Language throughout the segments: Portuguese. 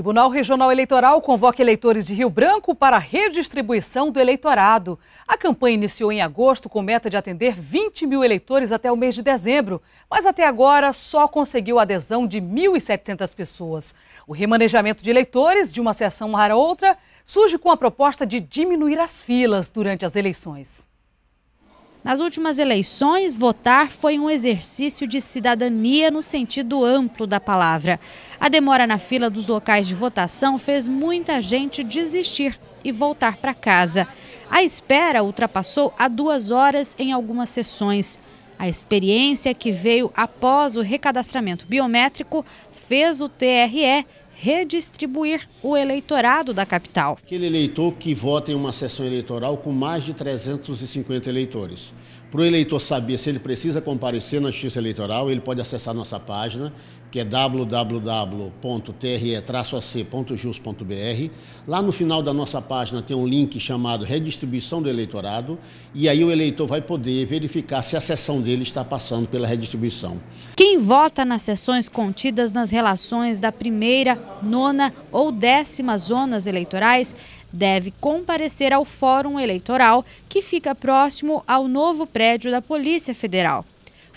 Tribunal Regional Eleitoral convoca eleitores de Rio Branco para a redistribuição do eleitorado. A campanha iniciou em agosto com meta de atender 20 mil eleitores até o mês de dezembro, mas até agora só conseguiu adesão de 1.700 pessoas. O remanejamento de eleitores de uma sessão para outra surge com a proposta de diminuir as filas durante as eleições. Nas últimas eleições, votar foi um exercício de cidadania no sentido amplo da palavra. A demora na fila dos locais de votação fez muita gente desistir e voltar para casa. A espera ultrapassou a duas horas em algumas sessões. A experiência que veio após o recadastramento biométrico fez o TRE redistribuir o eleitorado da capital. Aquele eleitor que vota em uma sessão eleitoral com mais de 350 eleitores. Para o eleitor saber se ele precisa comparecer na Justiça Eleitoral, ele pode acessar nossa página, que é www.tre-ac.jus.br. Lá no final da nossa página tem um link chamado Redistribuição do Eleitorado, e aí o eleitor vai poder verificar se a sessão dele está passando pela redistribuição. Quem vota nas sessões contidas nas relações da primeira, nona ou décima zonas eleitorais deve comparecer ao Fórum Eleitoral, que fica próximo ao novo prédio da Polícia Federal.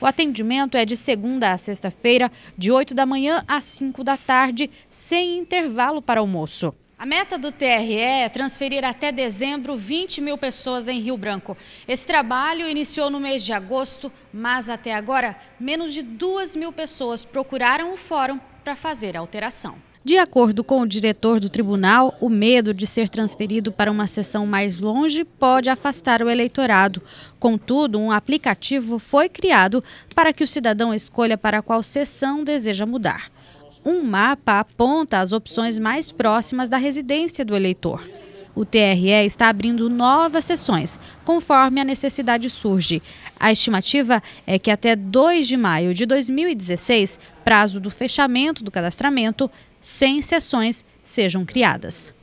O atendimento é de segunda a sexta-feira, de 8 da manhã às 5 da tarde, sem intervalo para almoço. A meta do TRE é transferir até dezembro 20 mil pessoas em Rio Branco. Esse trabalho iniciou no mês de agosto, mas até agora, menos de 2 mil pessoas procuraram o fórum para fazer a alteração. De acordo com o diretor do tribunal, o medo de ser transferido para uma sessão mais longe pode afastar o eleitorado. Contudo, um aplicativo foi criado para que o cidadão escolha para qual sessão deseja mudar. Um mapa aponta as opções mais próximas da residência do eleitor. O TRE está abrindo novas sessões, conforme a necessidade surge. A estimativa é que até 2 de maio de 2016, prazo do fechamento do cadastramento, sem exceções, sejam criadas.